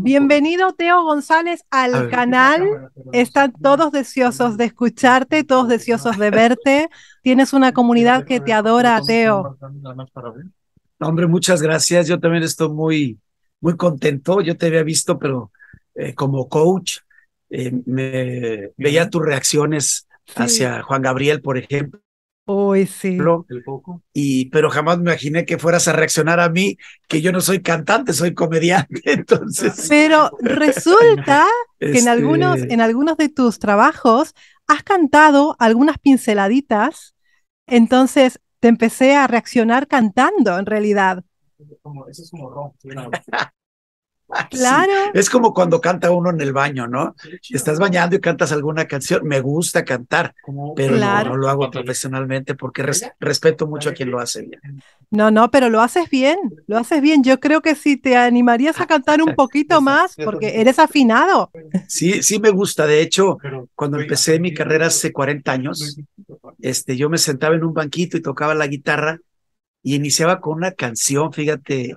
Bienvenido Teo González al canal. Están todos deseosos de escucharte, todos deseosos de verte. Tienes una comunidad que te adora, Teo. Hombre, muchas gracias. Yo también estoy muy, muy contento. Yo te había visto, pero eh, como coach, eh, me veía tus reacciones hacia Juan Gabriel, por ejemplo, Oh, sí. Y, pero jamás me imaginé que fueras a reaccionar a mí, que yo no soy cantante, soy comediante, entonces. Pero resulta que en, este algunos, en algunos de tus trabajos has cantado algunas pinceladitas, entonces te empecé a reaccionar cantando en realidad. eso es como Claro. Es como cuando canta uno en el baño, ¿no? estás bañando y cantas alguna canción. Me gusta cantar, pero no, lo hago profesionalmente porque respeto mucho a quien lo hace bien. No, no, pero lo haces bien, lo haces bien. Yo creo que si te animarías a cantar un poquito más, porque eres afinado. Sí, sí me gusta. De hecho, cuando empecé mi carrera hace 40 años, este, yo me sentaba en un banquito y tocaba la guitarra y iniciaba con una canción, fíjate,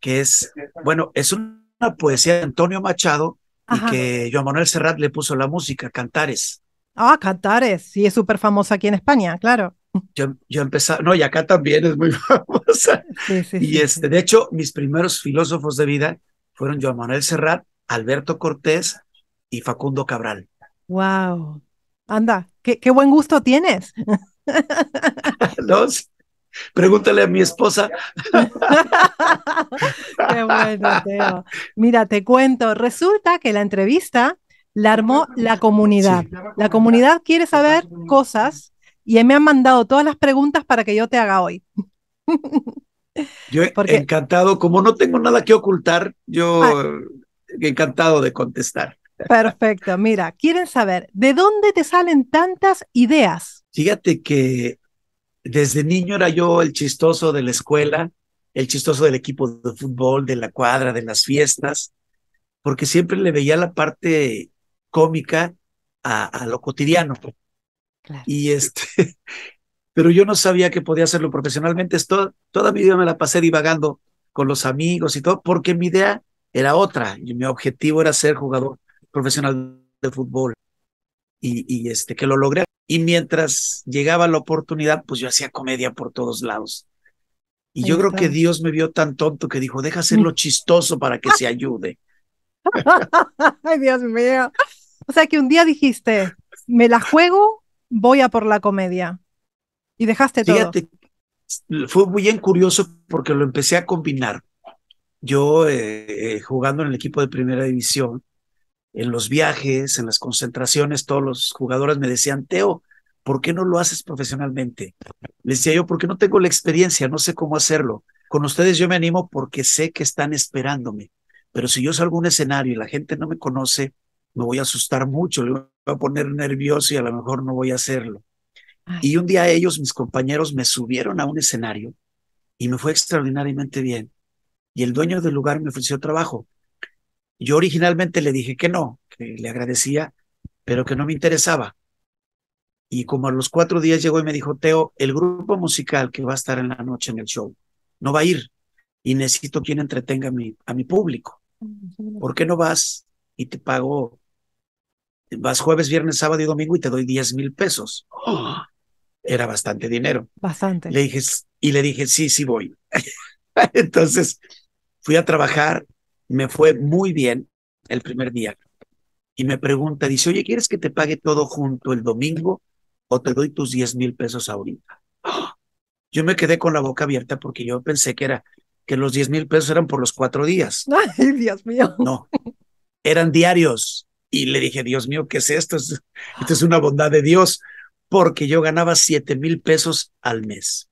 que es, bueno, es un una poesía de Antonio Machado y que Joan Manuel Serrat le puso la música, Cantares. Ah, Cantares, sí, es súper famosa aquí en España, claro. Yo, yo no, y acá también es muy famosa. Sí, sí, y este, de hecho, mis primeros filósofos de vida fueron Joan Manuel Serrat, Alberto Cortés y Facundo Cabral. Wow. Anda, qué, qué buen gusto tienes. Los, Pregúntale a mi esposa. Qué bueno, Teo. Mira, te cuento. Resulta que la entrevista la armó la comunidad. La comunidad quiere saber cosas y me han mandado todas las preguntas para que yo te haga hoy. Yo encantado, como no tengo nada que ocultar, yo ah. encantado de contestar. Perfecto, mira, quieren saber, ¿de dónde te salen tantas ideas? Fíjate que desde niño era yo el chistoso de la escuela, el chistoso del equipo de fútbol, de la cuadra, de las fiestas, porque siempre le veía la parte cómica a, lo cotidiano. Y este, pero yo no sabía que podía hacerlo profesionalmente. toda mi vida me la pasé divagando con los amigos y todo, porque mi idea era otra y mi objetivo era ser jugador profesional de fútbol. Y, y este, que lo logré y mientras llegaba la oportunidad, pues yo hacía comedia por todos lados. Y yo creo que Dios me vio tan tonto que dijo, deja hacerlo chistoso para que se ayude. Ay, Dios mío. O sea que un día dijiste, me la juego, voy a por la comedia. Y dejaste todo. fue muy bien curioso porque lo empecé a combinar. Yo, eh, eh, jugando en el equipo de primera división, en los viajes, en las concentraciones, todos los jugadores me decían, Teo, ¿por qué no lo haces profesionalmente? Les decía yo, porque no tengo la experiencia, no sé cómo hacerlo. Con ustedes yo me animo porque sé que están esperándome, pero si yo salgo a un escenario y la gente no me conoce, me voy a asustar mucho, le voy a poner nervioso y a lo mejor no voy a hacerlo. Y un día ellos, mis compañeros, me subieron a un escenario y me fue extraordinariamente bien. Y el dueño del lugar me ofreció trabajo yo originalmente le dije que no, que le agradecía, pero que no me interesaba. Y como a los cuatro días llegó y me dijo, Teo, el grupo musical que va a estar en la noche en el show no va a ir y necesito quien entretenga a mi, a mi público. ¿Por qué no vas y te pago? Vas jueves, viernes, sábado y domingo y te doy 10 mil pesos. era bastante dinero. Bastante. Le dije, y le dije, sí, sí voy. Entonces fui a trabajar me fue muy bien el primer día. Y me pregunta, dice, oye, ¿quieres que te pague todo junto el domingo o te doy tus 10 mil pesos ahorita? ¡Ah! Yo me quedé con la boca abierta porque yo pensé que era que los 10 mil pesos eran por los cuatro días. Ay, Dios mío. No, eran diarios. Y le dije, Dios mío, ¿qué es esto? Esto es una bondad de Dios, porque yo ganaba 7 mil pesos al mes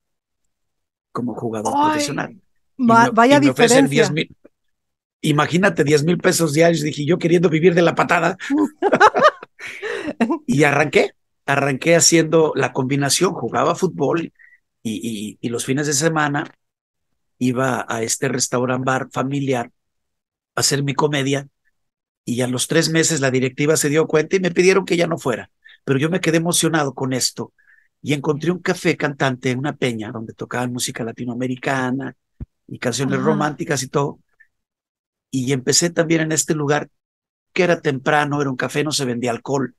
como jugador profesional. vaya diferencia. Imagínate 10 mil pesos diarios, dije yo queriendo vivir de la patada. y arranqué, arranqué haciendo la combinación, jugaba fútbol y, los fines de semana iba a este restaurant bar familiar a hacer mi comedia y a los tres meses la directiva se dio cuenta y me pidieron que ya no fuera. Pero yo me quedé emocionado con esto y encontré un café cantante en una peña donde tocaban música latinoamericana y canciones románticas y todo y empecé también en este lugar que era temprano, era un café, no se vendía alcohol.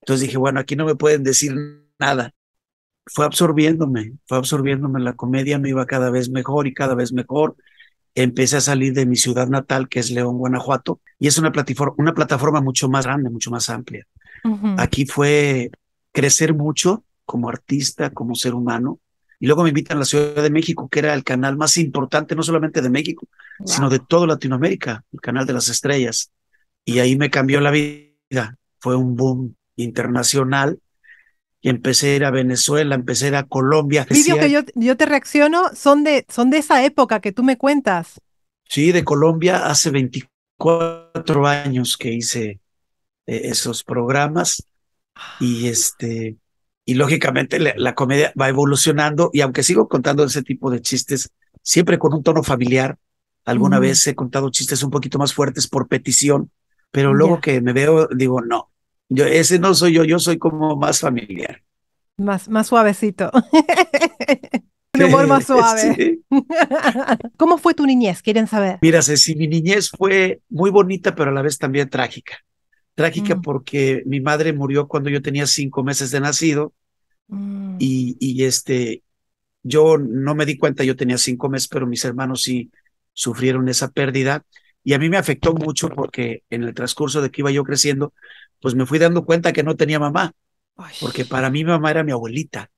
Entonces dije, bueno, aquí no me pueden decir nada. Fue absorbiéndome, fue absorbiéndome la comedia, me iba cada vez mejor y cada vez mejor. Empecé a salir de mi ciudad natal, que es León, Guanajuato, y es una plataforma, una plataforma mucho más grande, mucho más amplia. Aquí fue crecer mucho como artista, como ser humano, y luego me invitan a la Ciudad de México, que era el canal más importante, no solamente de México, sino de toda Latinoamérica, el canal de las estrellas. Y ahí me cambió la vida. Fue un boom internacional y empecé a ir a Venezuela, empecé a ir a Colombia. Vídeos que yo, te reacciono son de, son de esa época que tú me cuentas. Sí, de Colombia hace 24 años que hice eh, esos programas y este y lógicamente la, comedia va evolucionando y aunque sigo contando ese tipo de chistes siempre con un tono familiar Alguna vez he contado chistes un poquito más fuertes por petición, pero luego que me veo, digo, no, yo, ese no soy yo, yo soy como más familiar. Más, más suavecito. Un humor más suave. ¿Cómo fue tu niñez? Quieren saber. Mira, Ceci, mi niñez fue muy bonita, pero a la vez también trágica. Trágica mm. porque mi madre murió cuando yo tenía cinco meses de nacido mm. y, y, este, yo no me di cuenta, yo tenía cinco meses, pero mis hermanos sí sufrieron esa pérdida. Y a mí me afectó mucho porque en el transcurso de que iba yo creciendo, pues me fui dando cuenta que no tenía mamá, porque para mí mamá era mi abuelita.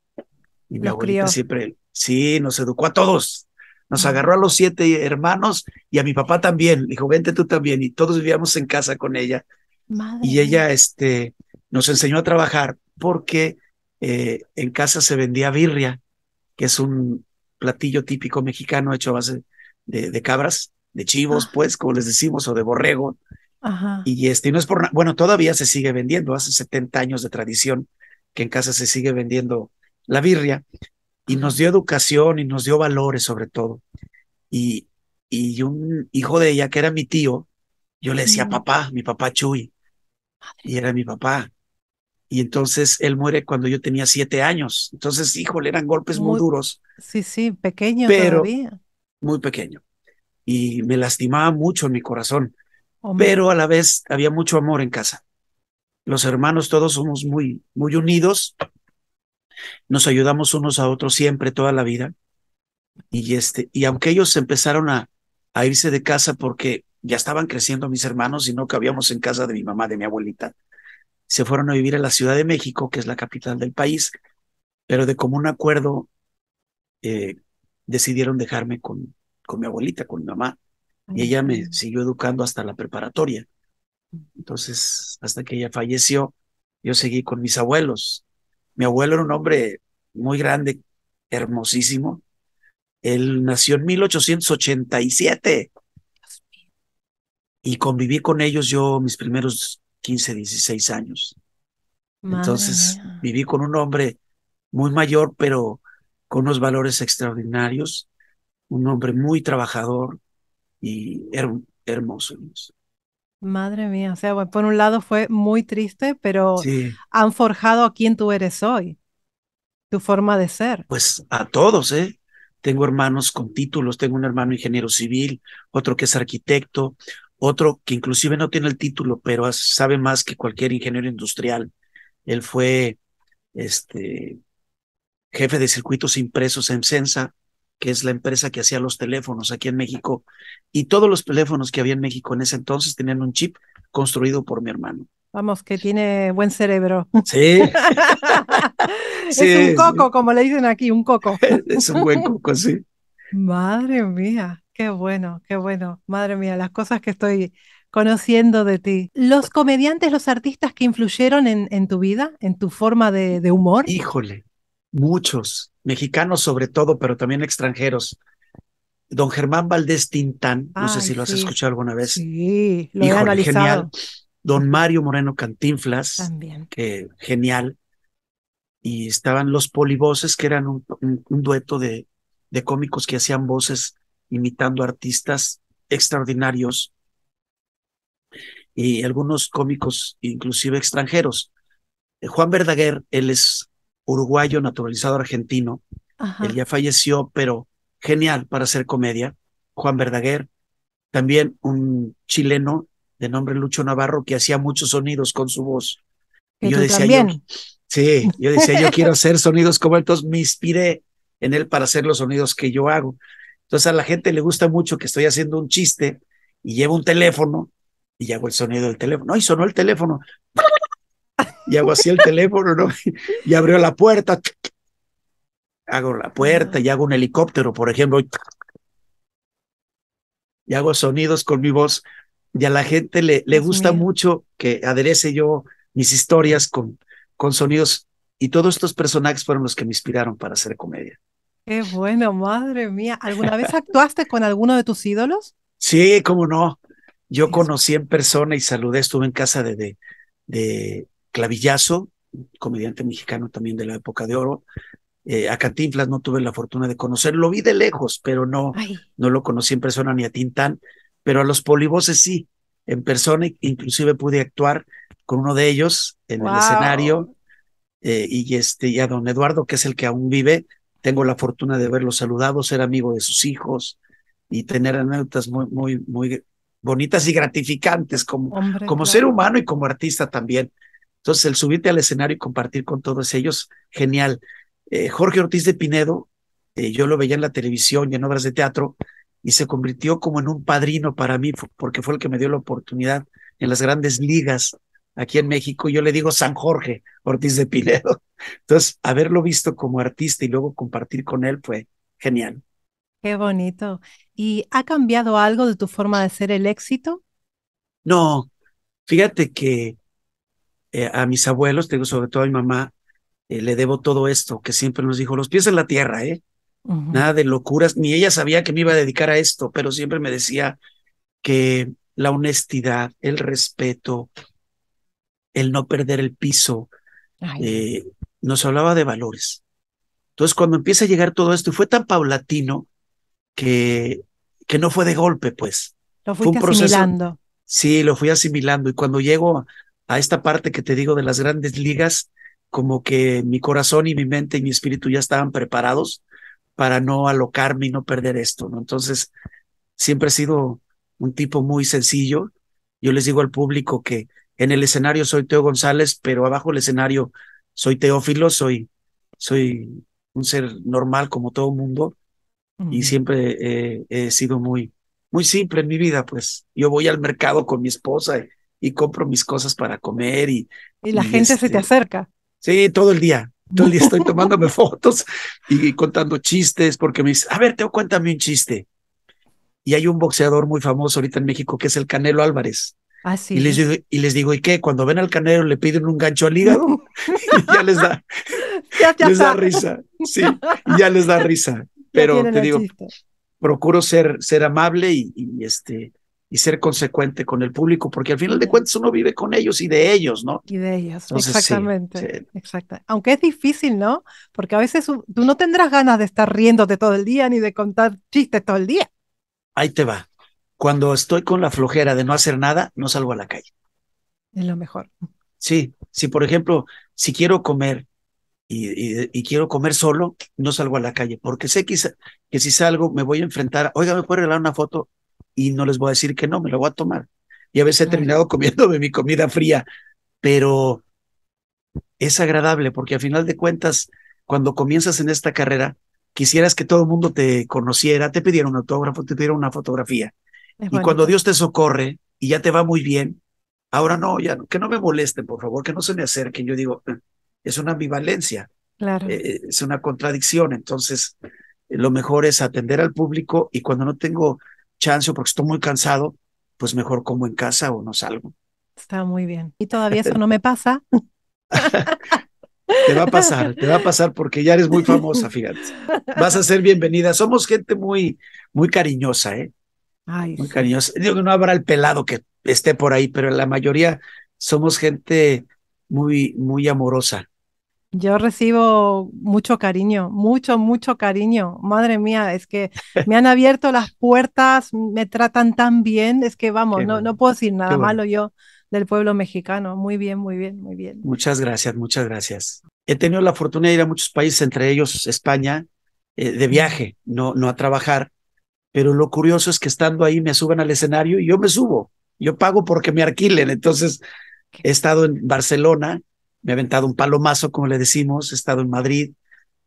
Y mi abuelita siempre, sí, nos educó a todos. Nos agarró a los siete hermanos y a mi papá también. Dijo, vente tú también. Y todos vivíamos en casa con ella. y ella este, nos enseñó a trabajar porque eh, en casa se vendía birria, que es un platillo típico mexicano hecho a base de, cabras, de chivos, ah. pues, como les decimos, o de borrego. Y este, no es por, bueno, todavía se sigue vendiendo, hace 70 años de tradición que en casa se sigue vendiendo la birria, y nos dio educación y nos dio valores sobre todo. Y, y un hijo de ella, que era mi tío, yo le decía papá, mi papá Chuy, y era mi papá. Y entonces él muere cuando yo tenía siete años. Entonces, híjole, eran golpes muy, duros. Sí, sí, pequeño pero, muy pequeño y me lastimaba mucho en mi corazón, pero a la vez había mucho amor en casa. Los hermanos todos somos muy, muy unidos, nos ayudamos unos a otros siempre, toda la vida. Y este, y aunque ellos empezaron a, irse de casa porque ya estaban creciendo mis hermanos y no cabíamos en casa de mi mamá, de mi abuelita, se fueron a vivir a la Ciudad de México, que es la capital del país, pero de común acuerdo eh, decidieron dejarme con, con mi abuelita, con mi mamá. Y ella me siguió educando hasta la preparatoria. Entonces, hasta que ella falleció, yo seguí con mis abuelos. Mi abuelo era un hombre muy grande, hermosísimo. Él nació en 1887 y conviví con ellos yo mis primeros 15, 16 años. Entonces, viví con un hombre muy mayor, pero con unos valores extraordinarios un hombre muy trabajador y hermoso. Madre mía, o sea, por un lado fue muy triste, pero han forjado a quién tú eres hoy, tu forma de ser. Pues a todos, ¿eh? Tengo hermanos con títulos, tengo un hermano ingeniero civil, otro que es arquitecto, otro que inclusive no tiene el título, pero sabe más que cualquier ingeniero industrial. Él fue este jefe de circuitos impresos en Censa, que es la empresa que hacía los teléfonos aquí en México, y todos los teléfonos que había en México en ese entonces tenían un chip construido por mi hermano. Vamos, que tiene buen cerebro. Sí. es un coco, como le dicen aquí, un coco. es un buen coco, sí. Madre mía, qué bueno, qué bueno. Madre mía, las cosas que estoy conociendo de ti. ¿Los comediantes, los artistas que influyeron en, en tu vida, en tu forma de humor? Híjole, muchos, mexicanos sobre todo, pero también extranjeros. Don Germán Valdés Tintán, no sé si lo has escuchado alguna vez. Sí, lo genial. Don Mario Moreno Cantinflas, también. que genial. Y estaban los polivoces, que eran un, dueto de, de cómicos que hacían voces imitando artistas extraordinarios y algunos cómicos inclusive extranjeros. Eh, Juan Verdaguer, él es uruguayo naturalizado argentino. Él ya falleció, pero genial para hacer comedia. Juan Verdaguer, también un chileno de nombre Lucho Navarro que hacía muchos sonidos con su voz. yo decía, yo, sí, yo decía, yo quiero hacer sonidos como entonces me inspiré en él para hacer los sonidos que yo hago. Entonces a la gente le gusta mucho que estoy haciendo un chiste y llevo un teléfono y hago el sonido del teléfono. No, y sonó el teléfono. Y hago así el teléfono, ¿no? Y abrió la puerta. Hago la puerta y hago un helicóptero, por ejemplo. Y hago sonidos con mi voz. Y a la gente le, le gusta mucho que aderece yo mis historias con, con sonidos. Y todos estos personajes fueron los que me inspiraron para hacer comedia. Qué bueno, madre mía. ¿Alguna vez actuaste con alguno de tus ídolos? Sí, cómo no. Yo conocí en persona y saludé, estuve en casa de, de, Clavillazo, comediante mexicano también de la época de oro. Eh, a Cantinflas no tuve la fortuna de conocerlo lo vi de lejos, pero no, no lo conocí en persona ni a Tintán, pero a los Poliboses sí, en persona, inclusive pude actuar con uno de ellos en el escenario. Eh, y este, y a don Eduardo, que es el que aún vive, tengo la fortuna de verlo saludado, ser amigo de sus hijos y tener anécdotas muy, muy, muy bonitas y gratificantes como, como ser humano y como artista también. Entonces, el subirte al escenario y compartir con todos ellos, genial. Eh, Jorge Ortiz de Pinedo, eh, yo lo veía en la televisión y en obras de teatro, y se convirtió como en un padrino para mí, porque fue el que me dio la oportunidad en las grandes ligas aquí en México. Yo le digo San Jorge Ortiz de Pinedo. Entonces, haberlo visto como artista y luego compartir con él fue genial. Qué bonito. ¿Y ha cambiado algo de tu forma de ser el éxito? No, fíjate que eh, a mis abuelos, sobre todo a mi mamá, eh, le debo todo esto, que siempre nos dijo, los pies en la tierra, ¿eh? Nada de locuras, ni ella sabía que me iba a dedicar a esto, pero siempre me decía que la honestidad, el respeto, el no perder el piso, eh, nos hablaba de valores. Entonces, cuando empieza a llegar todo esto, y fue tan paulatino que, que no fue de golpe, pues. Lo fui asimilando. Sí, lo fui asimilando. Y cuando llego a esta parte que te digo de las grandes ligas, como que mi corazón y mi mente y mi espíritu ya estaban preparados para no alocarme y no perder esto, ¿no? Entonces, siempre he sido un tipo muy sencillo. Yo les digo al público que en el escenario soy Teo González, pero abajo del escenario soy Teófilo, soy, soy un ser normal como todo mundo y siempre eh, he sido muy, muy simple en mi vida, pues yo voy al mercado con mi esposa y y compro mis cosas para comer y... Y la gente se te este, acerca. Sí, todo el día. Todo el día estoy tomándome fotos y, contando chistes porque me dice, a ver, te cuéntame un chiste. Y hay un boxeador muy famoso ahorita en México que es el Canelo Álvarez. Ah, sí. y, les digo, y les digo, ¿y qué? Cuando ven al Canelo le piden un gancho al hígado y ya les da, ya, les da risa. Sí, ya les da risa. Pero te digo, procuro ser, ser amable y, este, y ser consecuente con el público, porque al final de cuentas uno vive con ellos y de ellos, ¿no? Y de ellos, exactamente, Aunque es difícil, ¿no? Porque a veces tú no tendrás ganas de estar riéndote todo el día ni de contar chistes todo el día. Ahí te va. Cuando estoy con la flojera de no hacer nada, no salgo a la calle. Es lo mejor. Sí, si por ejemplo, si quiero comer y, quiero comer solo, no salgo a la calle, porque sé que, que si salgo me voy a enfrentar, oiga, ¿me puede regalar una foto? y no les voy a decir que no, me lo voy a tomar. Y a veces he terminado comiéndome mi comida fría, pero es agradable porque a final de cuentas, cuando comienzas en esta carrera, quisieras que todo el mundo te conociera, te pidiera un autógrafo, te pidiera una fotografía. y cuando Dios te socorre y ya te va muy bien, ahora no, ya que no me molesten, por favor, que no se me acerquen. Yo digo, ah, es una ambivalencia, claro. Eh, es una contradicción. Entonces, lo mejor es atender al público y cuando no tengo chance porque estoy muy cansado, pues mejor como en casa o no salgo. Está muy bien. Y todavía eso no me pasa. te va a pasar, te va a pasar porque ya eres muy famosa, fíjate. Vas a ser bienvenida. Somos gente muy, muy cariñosa, ¿eh? Ay, muy cariñosa. Digo que no habrá el pelado que esté por ahí, pero la mayoría somos gente muy, muy amorosa. Yo recibo mucho cariño, mucho, mucho cariño. Madre mía, es que me han abierto las puertas, me tratan tan bien, es que vamos, no, no puedo decir nada malo yo del pueblo mexicano. Muy bien, muy bien, muy bien. Muchas gracias, muchas gracias. He tenido la fortuna de ir a muchos países, entre ellos España, eh, de viaje, no, no a trabajar, pero lo curioso es que estando ahí me suben al escenario y yo me subo. Yo pago porque me alquilen. Entonces, he estado en Barcelona, me ha aventado un palomazo, como le decimos, he estado en Madrid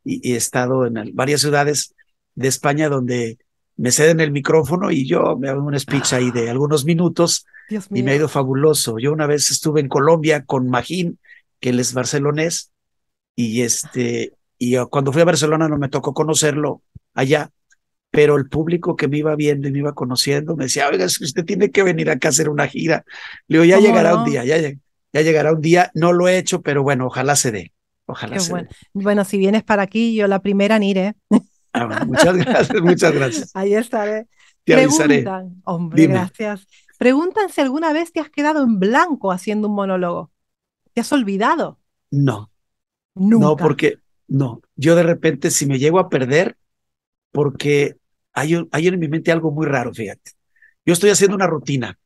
y, he estado en varias ciudades de España donde me ceden el micrófono y yo me hago un speech ahí de ah. algunos minutos y me ha ido fabuloso. Yo una vez estuve en Colombia con Magín, que él es barcelonés, y este, y cuando fui a Barcelona no me tocó conocerlo allá, pero el público que me iba viendo y me iba conociendo me decía, oiga, usted tiene que venir acá a hacer una gira. Le digo, ya llegará un día, ya llegará. Ya llegará un día, no lo he hecho, pero bueno, ojalá se dé. Ojalá se bueno. dé. Bueno, si vienes para aquí, yo la primera en ir, ¿eh? ah, muchas gracias, muchas gracias. Ahí estaré. Te hombre, gracias. Preguntan si alguna vez te has quedado en blanco haciendo un monólogo. ¿Te has olvidado? No. Nunca. No, porque no. Yo de repente, si me llego a perder, porque hay, hay en mi mente algo muy raro, fíjate. Yo estoy haciendo una rutina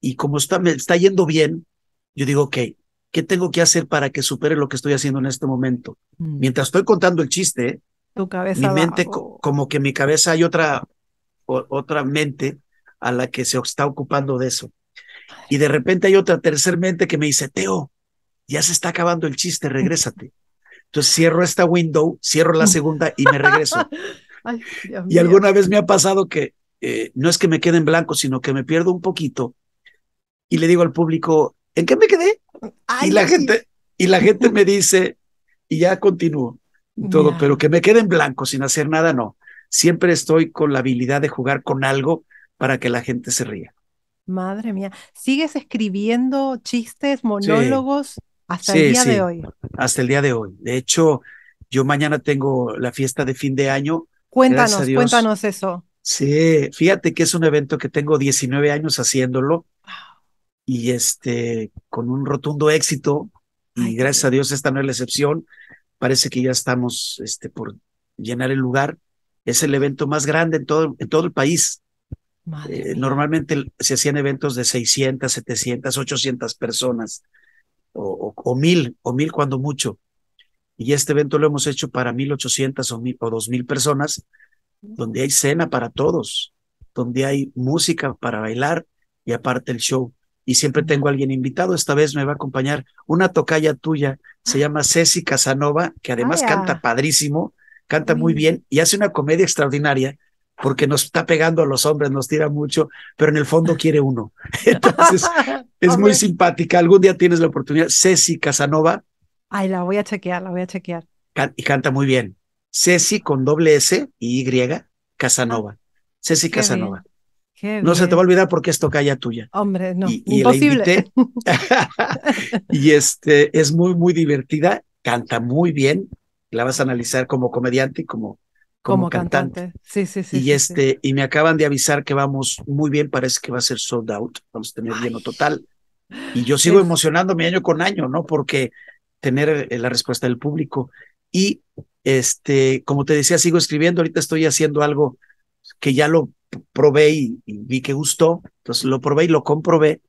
y como está, está yendo bien, yo digo, ok, ¿qué tengo que hacer para que supere lo que estoy haciendo en este momento? Mm. Mientras estoy contando el chiste, tu mi mente, como que en mi cabeza hay otra, otra mente a la que se está ocupando de eso. Y de repente hay otra tercer mente que me dice, Teo, ya se está acabando el chiste, regrésate. Entonces cierro esta window, cierro la segunda y me regreso. y alguna vez me ha pasado que eh, no es que me quede en blanco, sino que me pierdo un poquito y le digo al público, ¿En qué me quedé? y la gente y la gente me dice y ya continúo todo, pero que me quede en blanco sin hacer nada, no. Siempre estoy con la habilidad de jugar con algo para que la gente se ría. Madre mía, ¿sigues escribiendo chistes, monólogos hasta el día de hoy? Hasta el día de hoy. De hecho, yo mañana tengo la fiesta de fin de año. Cuéntanos, cuéntanos eso. Sí, fíjate que es un evento que tengo 19 años haciéndolo y este, con un rotundo éxito. Y gracias a Dios esta no es la excepción. Parece que ya estamos este, por llenar el lugar. Es el evento más grande en todo, en todo el país. Eh, normalmente se hacían eventos de 600, 700, 800 personas o, mil, o mil cuando mucho. Y este evento lo hemos hecho para 1800 o, o 2000 personas, mm. donde hay cena para todos, donde hay música para bailar y aparte el show y siempre tengo a alguien invitado. Esta vez me va a acompañar una tocaya tuya, se llama Ceci Casanova, que además canta padrísimo, canta muy bien y hace una comedia extraordinaria porque nos está pegando a los hombres, nos tira mucho, pero en el fondo quiere uno. Entonces, es muy simpática. Algún día tienes la oportunidad. Ceci Casanova. Ay, la voy a chequear, la voy a chequear. y canta muy bien. Ceci con doble S y Y, Casanova. Ah. Ceci Casanova no se te va a olvidar porque es tocaya tuya. Hombre, no, imposible. y este, es muy, muy divertida, canta muy bien, la vas a analizar como comediante y como, como, cantante. Sí, sí, sí. Y este, y me acaban de avisar que vamos muy bien, parece que va a ser sold out, vamos a tener lleno total. Y yo sigo emocionándome año con año, ¿no? Porque tener eh, la respuesta del público. Y este, como te decía, sigo escribiendo, ahorita estoy haciendo algo que ya lo probé y, vi que gustó, entonces lo probé y lo comprobé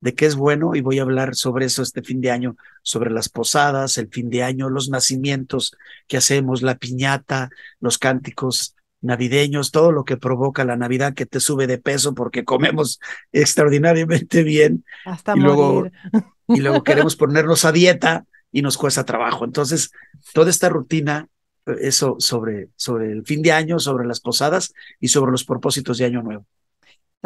de que es bueno y voy a hablar sobre eso este fin de año, sobre las posadas, el fin de año, los nacimientos que hacemos, la piñata, los cánticos navideños, todo lo que provoca la Navidad que te sube de peso porque comemos extraordinariamente bien luego y luego queremos ponernos a dieta y nos cuesta trabajo. Entonces, toda esta rutina eso sobre, sobre el fin de año, sobre las posadas y sobre los propósitos de año nuevo.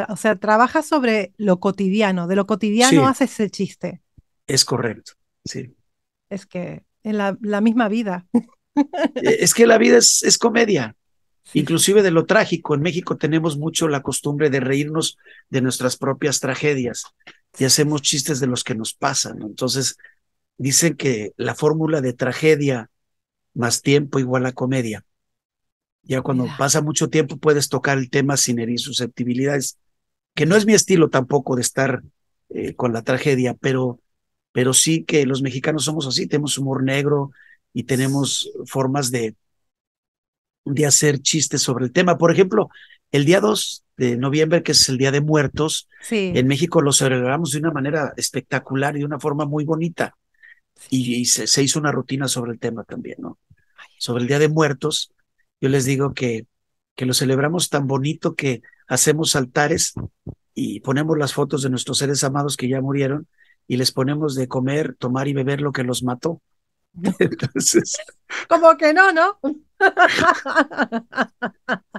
O sea, trabaja sobre lo cotidiano, de lo cotidiano hace haces el chiste. Es correcto, sí. Es que en la, misma vida. E, es que la vida es, es comedia, inclusive de lo trágico. En México tenemos mucho la costumbre de reírnos de nuestras propias tragedias y hacemos chistes de los que nos pasan. Entonces, dicen que la fórmula de tragedia más tiempo igual a comedia. Ya cuando pasa mucho tiempo puedes tocar el tema sin herir susceptibilidades, que no es mi estilo tampoco de estar eh, con la tragedia, pero, pero sí que los mexicanos somos así, tenemos humor negro y tenemos formas de, de hacer chistes sobre el tema. Por ejemplo, el día 2 de noviembre, que es el Día de Muertos, en México lo celebramos de una manera espectacular y de una forma muy bonita y, se, hizo una rutina sobre el tema también, ¿no? Sobre el Día de Muertos, yo les digo que, que lo celebramos tan bonito que hacemos altares y ponemos las fotos de nuestros seres amados que ya murieron y les ponemos de comer, tomar y beber lo que los mató. Entonces. Como que no, ¿no?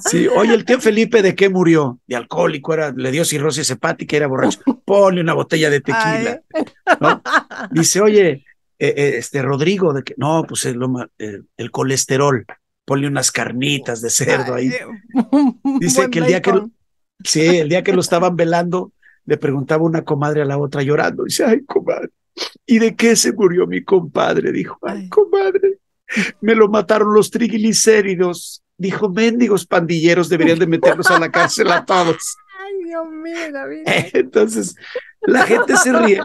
Sí, oye, el tío Felipe, ¿de qué murió? De alcohólico, era, le dio cirrosis hepática, era borracho. Ponle una botella de tequila. Dice, oye, eh, eh, este Rodrigo, de que no, pues eh, el, colesterol, ponle unas carnitas de cerdo ahí. Dice que el día que, sí, el día que lo estaban velando, le preguntaba una comadre a la otra llorando, dice, ay, comadre, ¿y de qué se murió mi compadre? Dijo, ay, comadre, me lo mataron los triglicéridos. Dijo, mendigos pandilleros, deberían de meternos a la cárcel a todos. Ay, Dios mío, David. Entonces, la gente se ríe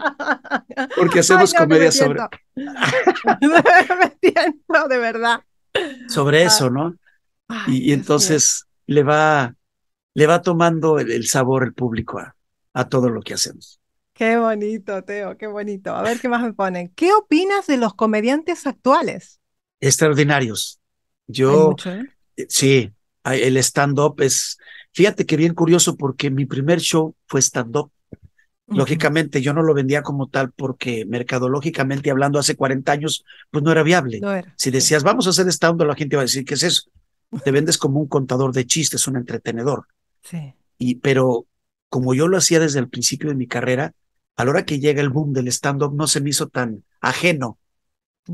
porque hacemos comedias comedia sobre. me de verdad. Sobre eso, ¿no? y, entonces le va, le va tomando el, sabor el público a, todo lo que hacemos. Qué bonito, Teo, qué bonito. A ver qué más me ponen. ¿Qué opinas de los comediantes actuales? Extraordinarios. Yo, ¿eh? Eh, sí, el stand-up es, fíjate que bien curioso porque mi primer show fue stand-up Lógicamente, yo no lo vendía como tal porque mercadológicamente hablando hace 40 años, pues no era viable. Si decías, vamos a hacer stand up la gente iba a decir, que es eso? Te vendes como un contador de chistes, un entretenedor. Sí. Y, pero como yo lo hacía desde el principio de mi carrera, a la hora que llega el boom del stand-up no se me hizo tan ajeno.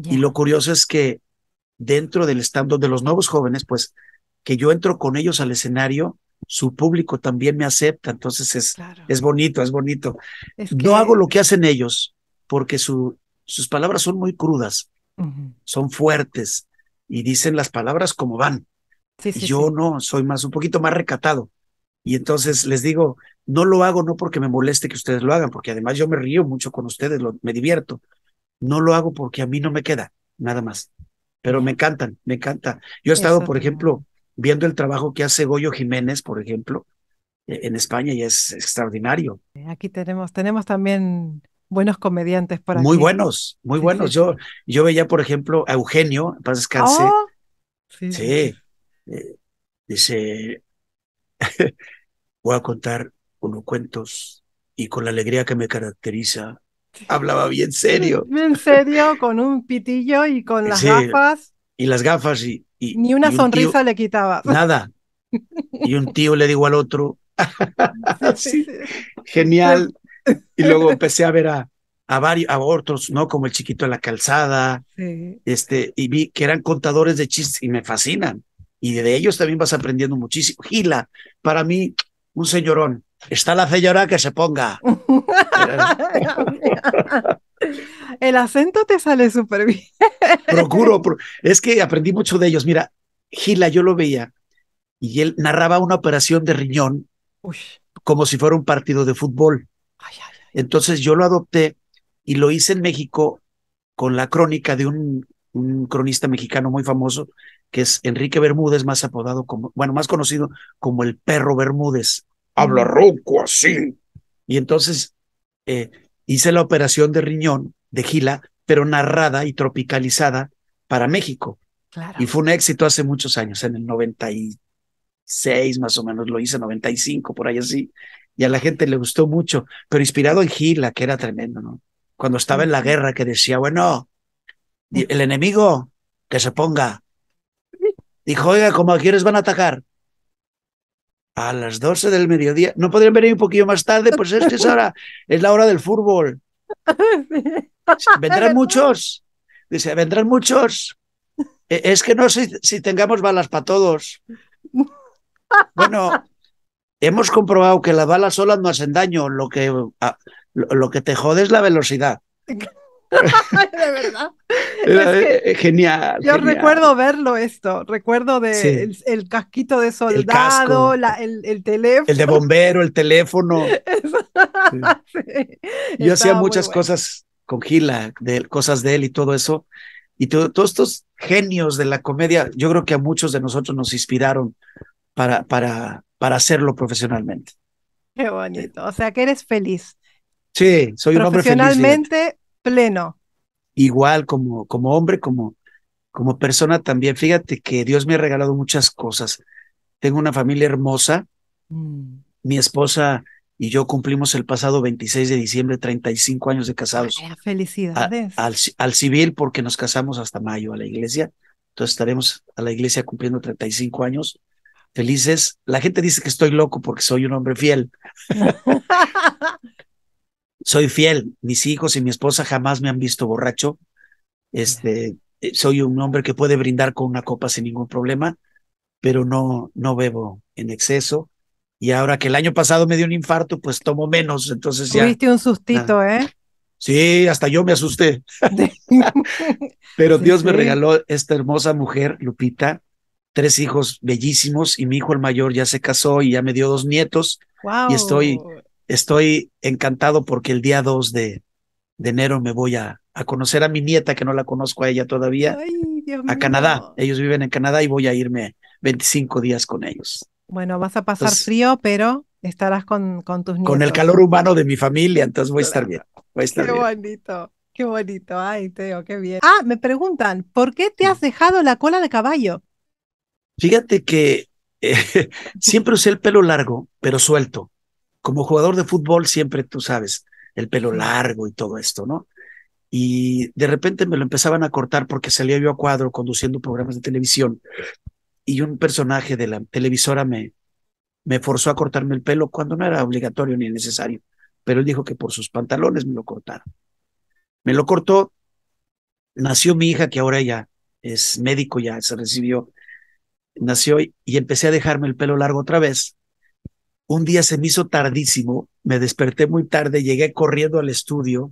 Y lo curioso es que dentro del stand-up de los nuevos jóvenes, pues que yo entro con ellos al escenario su público también me acepta, entonces es, es bonito, es bonito. No hago lo que hacen ellos, porque su, sus palabras son muy crudas, son fuertes y dicen las palabras como van. yo no, soy más un poquito más recatado. Y entonces les digo, no lo hago no porque me moleste que ustedes lo hagan, porque además yo me río mucho con ustedes, me divierto. No lo hago porque a mí no me queda, nada más. Pero me encantan, me encanta. Yo he estado, por ejemplo, viendo el trabajo que hace Goyo Jiménez, por ejemplo, e-, en España y es extraordinario. Aquí tenemos, tenemos también buenos comediantes para Muy buenos, muy buenos. Yo, yo veía, por ejemplo, a Eugenio, paz descanse. Oh, sí. Eh, dice, voy a contar unos cuentos y con la alegría que me caracteriza, hablaba bien serio. Bien serio, con un pitillo y con las gafas. Y las gafas y ni una sonrisa le quitaba. Nada. Y un tío le digo al otro, genial. Y luego empecé a ver a, varios a otros, ¿no? Como el chiquito en la calzada, este, y vi que eran contadores de chistes y me fascinan. Y de ellos también vas aprendiendo muchísimo. Gila, para mí, un señorón. Está la señora que se ponga. El acento te sale súper bien. Procuro, es que aprendí mucho de ellos. Mira, Gila, yo lo veía y él narraba una operación de riñón como si fuera un partido de fútbol. Entonces yo lo adopté y lo hice en México con la crónica de un, cronista mexicano muy famoso que es Enrique Bermúdez, más apodado como, bueno, más conocido como el perro Bermúdez. Habla mm. ronco así. Y entonces eh, hice la operación de riñón de Gila, pero narrada y tropicalizada para México. Y fue un éxito hace muchos años, en el 96 más o menos, lo hice 95, por ahí así. Y a la gente le gustó mucho, pero inspirado en Gila, que era tremendo, ¿no? Cuando estaba en la guerra, que decía, bueno, el enemigo que se ponga. Dijo, oiga, como quieres van a atacar a las 12 del mediodía. ¿No podrían venir un poquito más tarde? Pues es que es es la hora del fútbol. Vendrán muchos. Dice, vendrán muchos. E, es que no sé si tengamos balas para todos. Bueno, hemos comprobado que las balas solas no hacen daño. Lo que, ah, lo que te jode es la velocidad. de verdad. Eh, genial. Yo recuerdo verlo esto, recuerdo de el, casquito de soldado, el, la, el, el, teléfono. El de bombero, el teléfono. Yo hacía muchas cosas con Gila, de, cosas de él y todo eso. Y todos estos genios de la comedia, yo creo que a muchos de nosotros nos inspiraron para, para, para hacerlo profesionalmente. Qué bonito. O sea que eres feliz. Sí, soy un hombre feliz. Profesionalmente Pleno. Igual como, como hombre, como, como persona también. Fíjate que Dios me ha regalado muchas cosas. Tengo una familia hermosa. Mm. Mi esposa y yo cumplimos el pasado 26 de diciembre 35 años de casados. Felicidades. al, al, civil porque nos casamos hasta mayo a la iglesia. Entonces estaremos a la iglesia cumpliendo 35 años. Felices. La gente dice que estoy loco porque soy un hombre fiel. soy fiel, mis hijos y mi esposa jamás me han visto borracho. Este, soy un hombre que puede brindar con una copa sin ningún problema, pero no, no bebo en exceso. Y ahora que el año pasado me dio un infarto, pues tomo menos, entonces ya. Tuviste un sustito, ¿eh? Sí, hasta yo me asusté. pero Dios me regaló esta hermosa mujer, Lupita, tres hijos bellísimos y mi hijo el mayor ya se casó y ya me dio dos nietos. Wow. Y estoy estoy encantado porque el día 2 de, enero me voy a, conocer a mi nieta, que no la conozco a ella todavía, a Canadá. Ellos viven en Canadá y voy a irme 25 días con ellos. Bueno, vas a pasar frío, pero estarás con, tus nietos. Con el calor humano de mi familia, entonces voy a estar bien. qué bonito, qué bonito. Ay, Teo, qué bien. Ah, me preguntan, ¿por qué te has dejado la cola de caballo? Fíjate que eh, siempre usé el pelo largo, pero suelto como jugador de fútbol siempre, tú sabes, el pelo largo y todo esto, ¿no? Y de repente me lo empezaban a cortar porque salía yo a cuadro conduciendo programas de televisión y un personaje de la televisora me, me forzó a cortarme el pelo cuando no era obligatorio ni necesario, pero él dijo que por sus pantalones me lo cortaron. Me lo cortó, nació mi hija que ahora ya es médico, ya se recibió, nació y empecé a dejarme el pelo largo otra vez un día se me hizo tardísimo, me desperté muy tarde, llegué corriendo al estudio,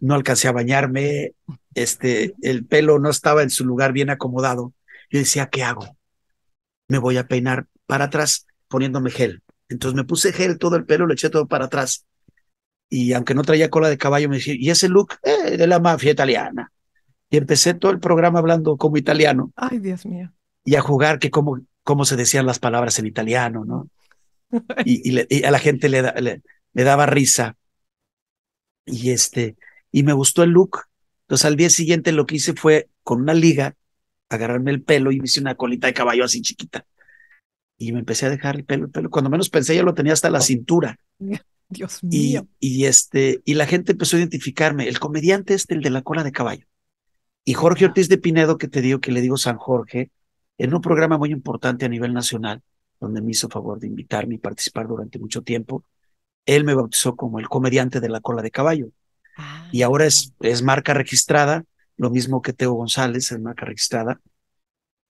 no alcancé a bañarme, este, el pelo no estaba en su lugar bien acomodado. Yo decía, ¿qué hago? Me voy a peinar para atrás poniéndome gel. Entonces me puse gel todo el pelo, lo eché todo para atrás. Y aunque no traía cola de caballo, me dije, ¿y ese look eh, de la mafia italiana? Y empecé todo el programa hablando como italiano. Ay, Dios mío. Y a jugar que como cómo se decían las palabras en italiano, ¿no? y, a la gente le, daba risa. Y este, y me gustó el look. Entonces al día siguiente lo que hice fue con una liga agarrarme el pelo y me hice una colita de caballo así chiquita. Y me empecé a dejar el pelo, el pelo. Cuando menos pensé, ya lo tenía hasta la oh. cintura. Dios mío. Y, este, y la gente empezó a identificarme. El comediante este, el de la cola de caballo. Y Jorge Ortiz de Pinedo, que te digo que le digo San Jorge, en un programa muy importante a nivel nacional, donde me hizo favor de invitarme y participar durante mucho tiempo. Él me bautizó como el comediante de la cola de caballo. Ah. y ahora es, marca registrada, lo mismo que Teo González, es marca registrada.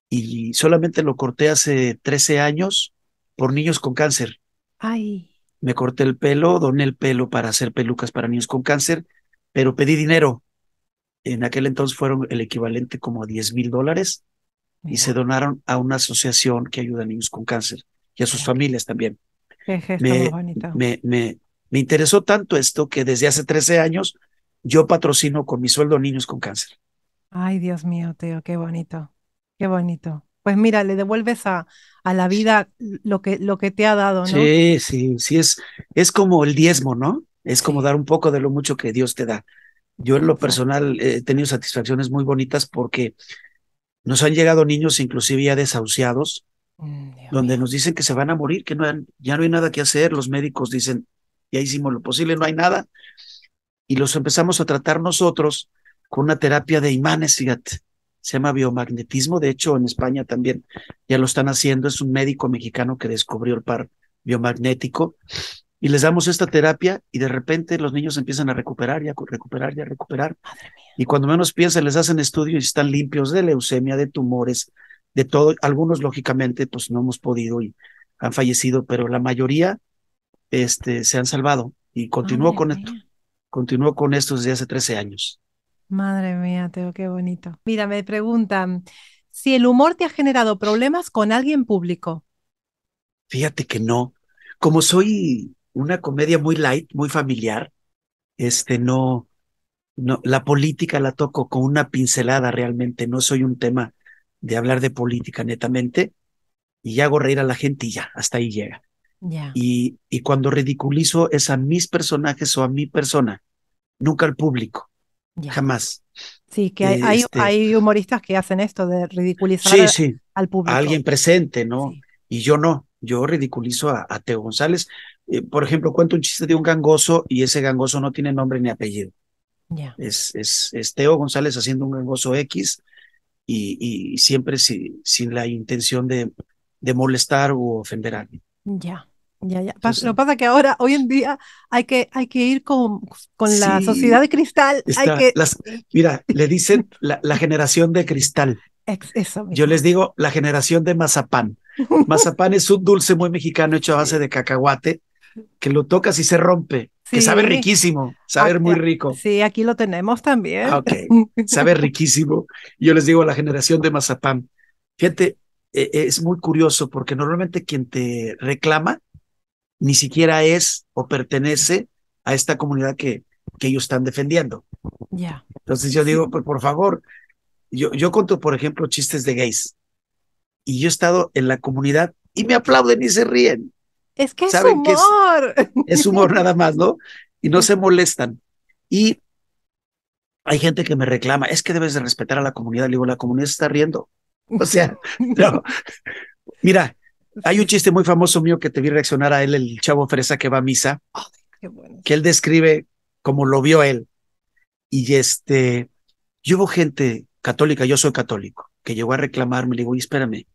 Y solamente lo corté hace 13 años por niños con cáncer. Ay. Me corté el pelo, doné el pelo para hacer pelucas para niños con cáncer, pero pedí dinero. En aquel entonces fueron el equivalente como a 10 mil dólares y se donaron a una asociación que ayuda a niños con cáncer y a sus familias también. me, Me, me, interesó tanto esto que desde hace 13 años yo patrocino con mi sueldo niños con cáncer. Ay, Dios mío, tío, qué bonito, qué bonito. Pues mira, le devuelves a, a la vida lo que, lo que te ha dado, ¿no? Sí, sí, sí, es, es como el diezmo, ¿no? Es como dar un poco de lo mucho que Dios te da. Yo en lo personal he tenido satisfacciones muy bonitas porque nos han llegado niños inclusive ya desahuciados, mm, donde nos dicen que se van a morir, que no hay ya no hay nada que hacer. Los médicos dicen, ya hicimos lo posible, no hay nada. Y los empezamos a tratar nosotros con una terapia de imanes, fíjate. Se llama biomagnetismo. De hecho, en España también ya lo están haciendo. Es un médico mexicano que descubrió el par biomagnético. Y les damos esta terapia y de repente los niños empiezan a recuperar, a recuperar, y a recuperar. Madre mía y cuando menos piensan les hacen estudios y están limpios de leucemia, de tumores, de todo. Algunos, lógicamente, pues no hemos podido y han fallecido, pero la mayoría este, se han salvado y continúo con esto. Continúo con esto desde hace 13 años. Madre mía, Teo, qué bonito. Mira, me preguntan si el humor te ha generado problemas con alguien público. Fíjate que no. Como soy una comedia muy light, muy familiar, este no, la política la toco con una pincelada realmente, no soy un tema de hablar de política netamente, y hago reír a la gente y ya, hasta ahí llega. Y, y cuando ridiculizo es a mis personajes o a mi persona, nunca al público, jamás. Sí, que hay, este hay, humoristas que hacen esto de ridiculizar al, sí, público. alguien presente, ¿no? Y yo no, yo ridiculizo a, a Teo González. Eh, por ejemplo, cuento un chiste de un gangoso y ese gangoso no tiene nombre ni apellido. Es, es, Teo González haciendo un gangoso X y, siempre sin la intención de, molestar o ofender a alguien. Ya. Ya, ya. lo que eh, pasa que ahora, hoy en día, hay que, hay que ir con, con la sociedad de cristal. mira, le dicen la, generación de cristal. Yo les digo la generación de mazapán. Mazapán es un dulce muy mexicano hecho a base de cacahuate que lo tocas y se rompe. Que sabe riquísimo, sabe muy rico. Sí, aquí lo tenemos también. Ah, ok, sabe riquísimo. Yo les digo a la generación de mazapán, fíjate, e, e, es muy curioso porque normalmente quien te reclama ni siquiera es o pertenece a esta comunidad que, que ellos están defendiendo. Ya. Entonces yo digo, pues por favor, yo, yo conto, por ejemplo, chistes de gays. Y yo he estado en la comunidad y me aplauden y se ríen. Es que es humor. es, humor nada más, ¿no? Y no se molestan. Y hay gente que me reclama, es que debes de respetar a la comunidad. Le digo, la comunidad está riendo. O sea, Mira, hay un chiste muy famoso mío que te vi reaccionar a él, el chavo fresa que va a misa, que él describe como lo vio él. Y este, yo veo gente católica, yo soy católico, que llegó a reclamarme, le digo, espérame,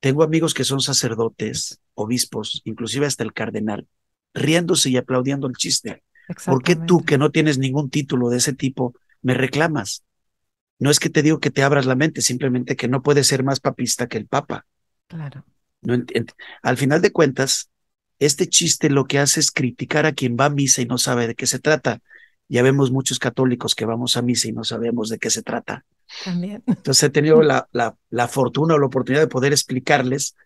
tengo amigos que son sacerdotes, obispos, inclusive hasta el cardenal, riéndose y aplaudiendo el chiste. ¿Por qué tú, que no tienes ningún título de ese tipo, me reclamas? No es que te digo que te abras la mente, simplemente que no puedes ser más papista que el papa. Claro. No Al final de cuentas, este chiste lo que hace es criticar a quien va a misa y no sabe de qué se trata. Ya vemos muchos católicos que vamos a misa y no sabemos de qué se trata. También. Entonces he tenido la, la, la fortuna o la oportunidad de poder explicarles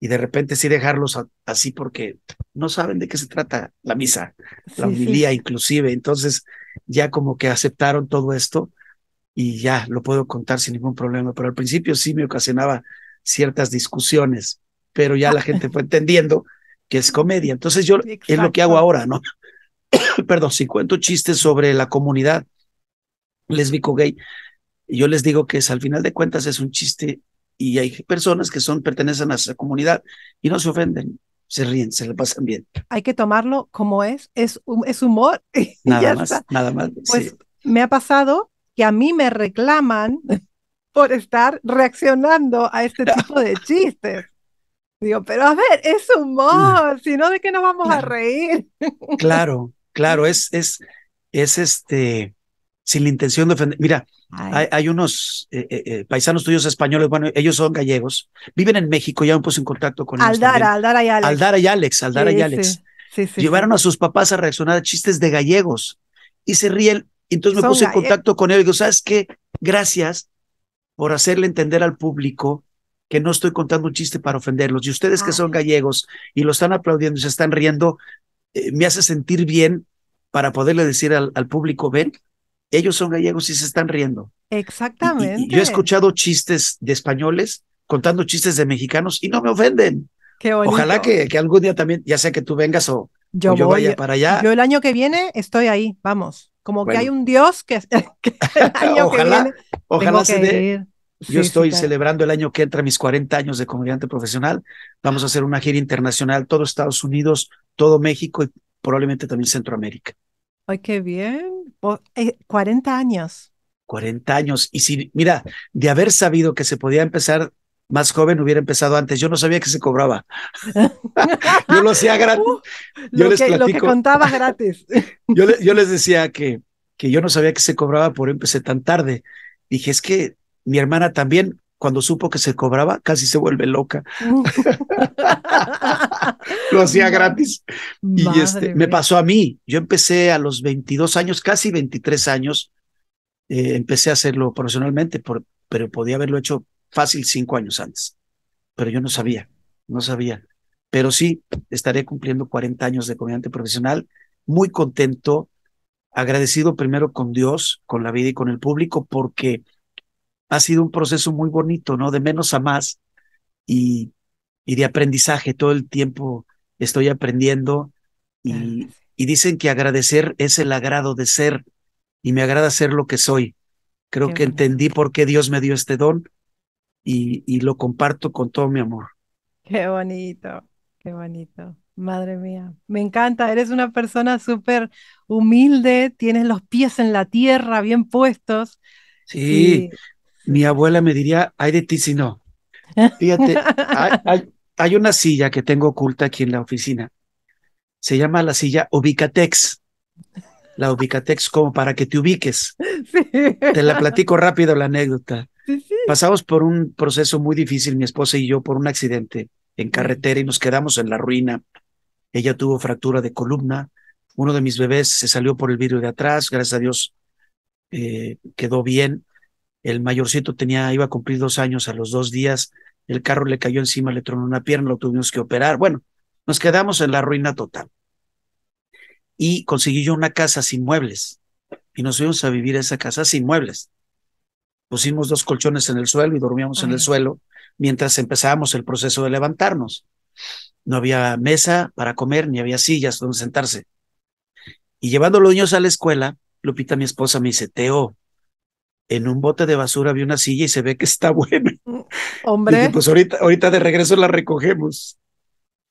y de repente sí dejarlos así porque no saben de qué se trata la misa, la humilía inclusive. Entonces ya como que aceptaron todo esto y ya lo puedo contar sin ningún problema, pero al principio sí me ocasionaba ciertas discusiones, pero ya la gente fue entendiendo que es comedia. Entonces yo es lo que hago ahora, ¿no? Perdón, si cuento chistes sobre la comunidad lésbico gay, yo les digo que es al final de cuentas es un chiste y hay personas que son pertenecen a esa comunidad y no se ofenden, se ríen, se le pasan bien. Hay que tomarlo como es, es, es humor. Nada más, nada más. Pues me ha pasado que a mí me reclaman por estar reaccionando a este tipo de chistes. Digo, pero a ver, es humor, si no, ¿de qué nos vamos a reír? claro, claro, es, es, es este, sin la intención de ofender. Mira, hay, unos eh, eh, eh, paisanos tuyos españoles, bueno, ellos son gallegos, viven en México, ya me puse en contacto con Aldara, ellos. Aldara y Alex. Aldara y Alex, Aldara y Alex. Llevaron a sus papás a reaccionar a chistes de gallegos y se ríen. Entonces me puse en contacto con él y digo, ¿sabes qué? Gracias por hacerle entender al público que no estoy contando un chiste para ofenderlos. Y ustedes que son gallegos y lo están aplaudiendo y se están riendo, me hace sentir bien para poderle decir al público, ven, ellos son gallegos y se están riendo. Exactamente. yo he escuchado chistes de españoles contando chistes de mexicanos y no me ofenden. Qué Ojalá que, algún día también, ya sea que tú vengas o yo, vaya para allá. Yo el año que viene estoy ahí, vamos. Como que hay un Dios que, ojalá, ojalá se dé. yo estoy celebrando el año que entra mis 40 años de comediante profesional. Vamos a hacer una gira internacional, todo Estados Unidos, todo México y probablemente también Centroamérica. Ay, qué bien. Por, 40 eh, años. 40 años. Y si, mira, de haber sabido que se podía empezar más joven, hubiera empezado antes. Yo no sabía que se cobraba. yo lo hacía gratis. Uh, yo lo, que, contaba gratis. yo, les decía que, que yo no sabía que se cobraba, por empecé tan tarde. Dije, es que mi hermana también cuando supo que se cobraba, casi se vuelve loca. Lo hacía gratis. y este, me pasó a mí. Yo empecé a los 22 años, casi 23 años, eh, empecé a hacerlo profesionalmente, pero podía haberlo hecho fácil cinco años antes. Pero yo no sabía, no sabía. Pero sí, estaré cumpliendo 40 años de comediante profesional, muy contento, agradecido primero con Dios, con la vida y con el público, porque ha sido un proceso muy bonito, ¿no? De menos a más y, de aprendizaje. Todo el tiempo estoy aprendiendo y, dicen que agradecer es el agrado de ser y me agrada ser lo que soy. Creo que entendí por qué Dios me dio este don y, lo comparto con todo mi amor. Qué bonito, qué bonito. Madre mía, me encanta, eres una persona súper humilde, tienes los pies en la tierra bien puestos. Sí, mi abuela me diría, ay de ti si no. Fíjate, hay, una silla que tengo oculta aquí en la oficina. Se llama la silla Ubicatex. La Ubicatex como para que te ubiques. Te la platico rápido la anécdota. Pasamos por un proceso muy difícil, mi esposa y yo, por un accidente en carretera y nos quedamos en la ruina. Ella tuvo fractura de columna. Uno de mis bebés se salió por el vidrio de atrás. Gracias a Dios eh, quedó bien el mayorcito tenía, iba a cumplir dos años a los dos días, el carro le cayó encima, le tronó una pierna, lo tuvimos que operar. Bueno, nos quedamos en la ruina total. Y conseguí yo una casa sin muebles. Y nos fuimos a vivir esa casa sin muebles. Pusimos dos colchones en el suelo y dormíamos en el suelo mientras empezábamos el proceso de levantarnos. No había mesa para comer, ni había sillas donde sentarse. Y llevando los niños a la escuela, Lupita, mi esposa, me dice, Teo, en un bote de basura vi una silla y se ve que está buena. Hombre. pues ahorita, ahorita de regreso la recogemos.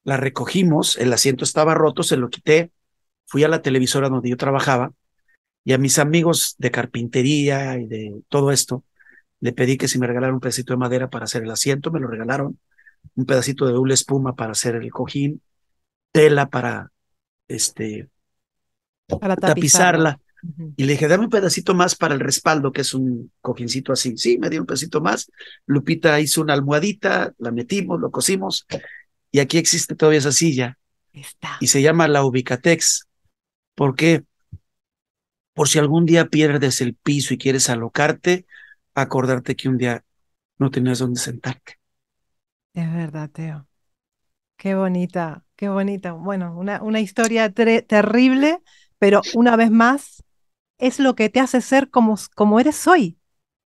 La recogimos, el asiento estaba roto, se lo quité, fui a la televisora donde yo trabajaba y a mis amigos de carpintería y de todo esto, le pedí que si me regalaran un pedacito de madera para hacer el asiento, me lo regalaron, un pedacito de doble espuma para hacer el cojín, tela para, este, para tapizarla. Y le dije, dame un pedacito más para el respaldo, que es un cojincito así. Sí, me dio un pedacito más. Lupita hizo una almohadita, la metimos, lo cosimos. Y aquí existe todavía esa silla. Y se llama la Ubicatex. ¿Por qué? Por si algún día pierdes el piso y quieres alocarte, acordarte que un día no tenías dónde sentarte. Es verdad, Teo. Qué bonita, qué bonita. Bueno, una, una historia terrible, pero una vez más es lo que te hace ser como, como eres hoy,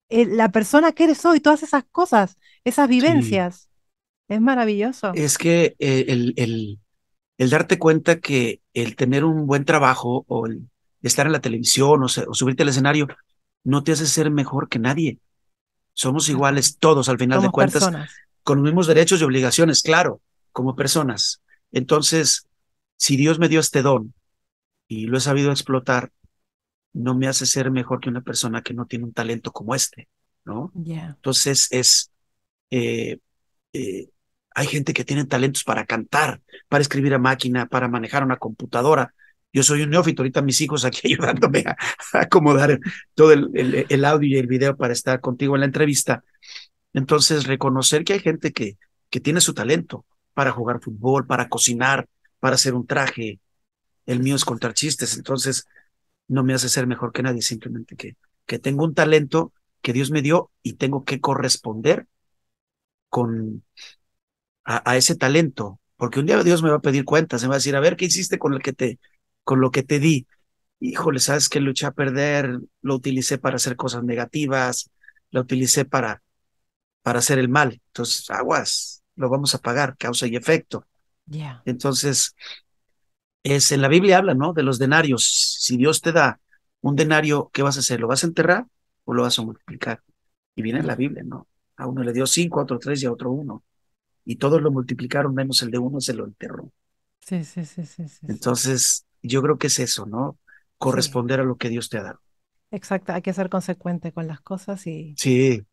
la persona que eres hoy, todas esas cosas, esas vivencias. Es maravilloso. Es que eh, el, el, el, darte cuenta que el tener un buen trabajo o el estar en la televisión o, subirte al escenario no te hace ser mejor que nadie. Somos iguales todos al final de cuentas, con los mismos derechos y obligaciones, claro, como personas. Entonces, si Dios me dio este don y lo he sabido explotar, no me hace ser mejor que una persona que no tiene un talento como este, ¿no? Entonces es, eh, eh, hay gente que tiene talentos para cantar, para escribir a máquina, para manejar una computadora. Yo soy un neófito, ahorita mis hijos aquí ayudándome a, acomodar todo el, el, audio y el video para estar contigo en la entrevista. Entonces, reconocer que hay gente que, que tiene su talento para jugar fútbol, para cocinar, para hacer un traje. El mío es contar chistes. Entonces, no me hace ser mejor que nadie, simplemente que, que tengo un talento que Dios me dio y tengo que corresponder con a, ese talento, porque un día Dios me va a pedir cuentas, me va a decir, a ver, ¿qué hiciste con lo que te, con lo que te di? Híjole, sabes qué? luché a perder, lo utilicé para hacer cosas negativas, lo utilicé para, para hacer el mal. Entonces, aguas, lo vamos a pagar, causa y efecto. Entonces, es en la Biblia habla, ¿no? De los denarios. Si Dios te da un denario, ¿qué vas a hacer? ¿Lo vas a enterrar o lo vas a multiplicar? Y viene en la Biblia, ¿no? A uno le dio cinco, a otro tres y a otro uno. Y todos lo multiplicaron, menos el de uno se lo enterró. Sí, sí, sí, sí. Entonces, yo creo que es eso, ¿no? Corresponder a lo que Dios te ha dado. Exacto, hay que ser consecuente con las cosas y. Sí.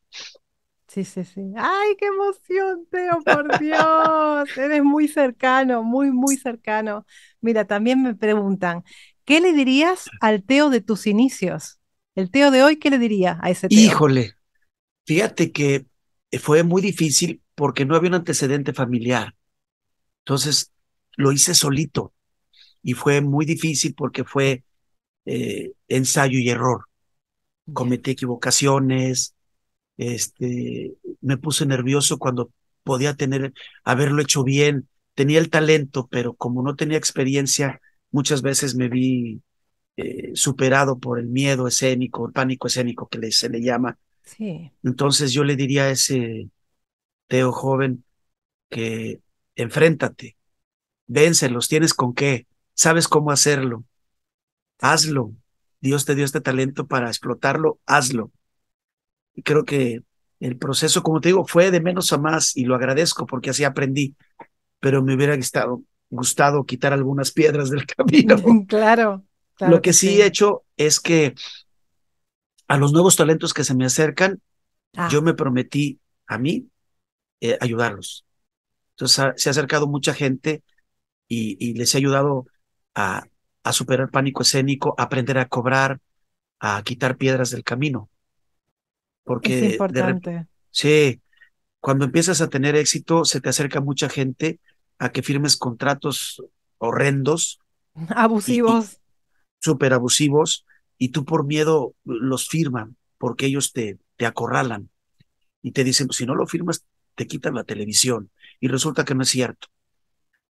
Sí, sí, sí. ¡Ay, qué emoción, Teo! Por Dios, eres muy cercano, muy, muy cercano. Mira, también me preguntan, ¿qué le dirías al Teo de tus inicios? El Teo de hoy, ¿qué le diría a ese Teo? Híjole, fíjate que eh, fue muy difícil porque no había un antecedente familiar. Entonces, lo hice solito y fue muy difícil porque fue eh, ensayo y error. Cometí equivocaciones, este, me puse nervioso cuando podía tener, haberlo hecho bien. Tenía el talento, pero como no tenía experiencia, muchas veces me vi eh, superado por el miedo escénico, el pánico escénico que se le llama. Sí. Entonces yo le diría a ese Teo joven que enfréntate, vénselos, tienes con qué, sabes cómo hacerlo, hazlo. Dios te dio este talento para explotarlo, hazlo creo que el proceso, como te digo, fue de menos a más y lo agradezco porque así aprendí, pero me hubiera gustado, quitar algunas piedras del camino. Claro. claro lo que, sí, he hecho es que a los nuevos talentos que se me acercan, ah. yo me prometí a mí eh, ayudarlos. Entonces se ha acercado mucha gente y, les he ayudado a, a superar pánico escénico, a aprender a cobrar, a quitar piedras del camino. Porque sí, cuando empiezas a tener éxito, se te acerca mucha gente a que firmes contratos horrendos. Abusivos. Súper abusivos. Y tú por miedo los firman, porque ellos te, te acorralan. Y te dicen, pues, si no lo firmas, te quitan la televisión. Y resulta que no es cierto.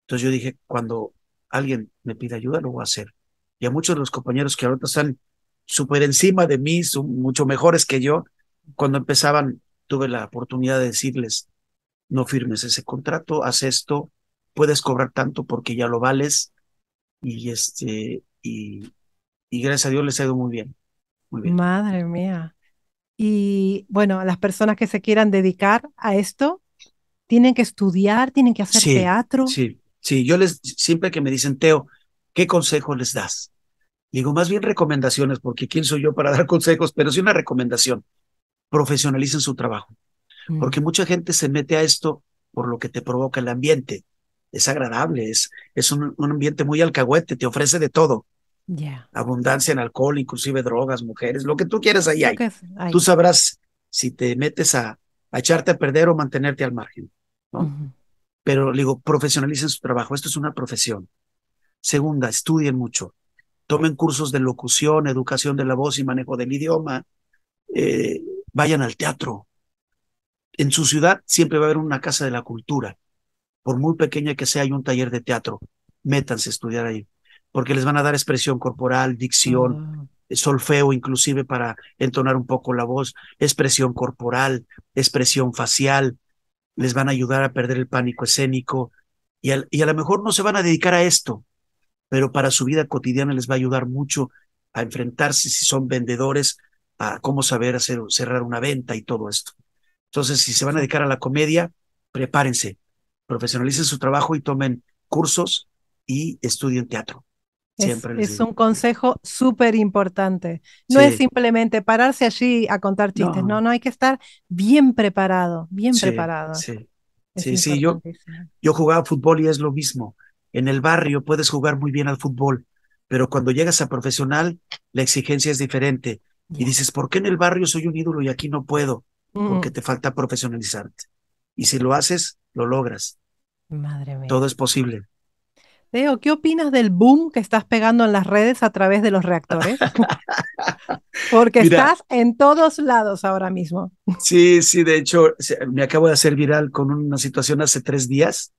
Entonces yo dije, cuando alguien me pida ayuda, lo voy a hacer. Y a muchos de los compañeros que ahorita están súper encima de mí, son mucho mejores que yo, cuando empezaban, tuve la oportunidad de decirles, no firmes ese contrato, haz esto, puedes cobrar tanto porque ya lo vales y este y, gracias a Dios les ha ido muy bien, muy bien. Madre mía. Y bueno, a las personas que se quieran dedicar a esto, tienen que estudiar, tienen que hacer teatro. Sí, sí, yo les siempre que me dicen, Teo, ¿qué consejo les das? Digo, más bien recomendaciones, porque quién soy yo para dar consejos, pero sí una recomendación profesionalicen su trabajo. Mm. Porque mucha gente se mete a esto por lo que te provoca el ambiente. Es agradable, es, un, ambiente muy alcahuete, te ofrece de todo. Abundancia en alcohol, inclusive drogas, mujeres, lo que tú quieras ahí hay. Tú sabrás si te metes a, a, echarte a perder o mantenerte al margen. Pero digo, profesionalicen su trabajo, esto es una profesión. Segunda, estudien mucho. Tomen cursos de locución, educación de la voz y manejo del idioma. Eh, vayan al teatro. En su ciudad siempre va a haber una casa de la cultura. Por muy pequeña que sea, hay un taller de teatro. Métanse a estudiar ahí, porque les van a dar expresión corporal, dicción, ah. solfeo inclusive para entonar un poco la voz, expresión corporal, expresión facial. Les van a ayudar a perder el pánico escénico y, y a lo mejor no se van a dedicar a esto, pero para su vida cotidiana les va a ayudar mucho a enfrentarse si son vendedores a cómo saber hacer, cerrar una venta y todo esto. Entonces, si se van a dedicar a la comedia, prepárense, profesionalicen su trabajo y tomen cursos y estudien teatro. es, un consejo súper importante. No es simplemente pararse allí a contar chistes, no. no, hay que estar bien preparado, bien preparado. Sí, sí, sí yo, yo jugaba fútbol y es lo mismo. En el barrio puedes jugar muy bien al fútbol, pero cuando llegas a profesional, la exigencia es diferente. Y dices, ¿por qué en el barrio soy un ídolo y aquí no puedo? Porque te falta profesionalizarte. Y si lo haces, lo logras. Madre mía. Todo es posible. Teo, ¿qué opinas del boom que estás pegando en las redes a través de los reactores? Porque estás en todos lados ahora mismo. Sí, sí, de hecho, me acabo de hacer viral con una situación hace tres días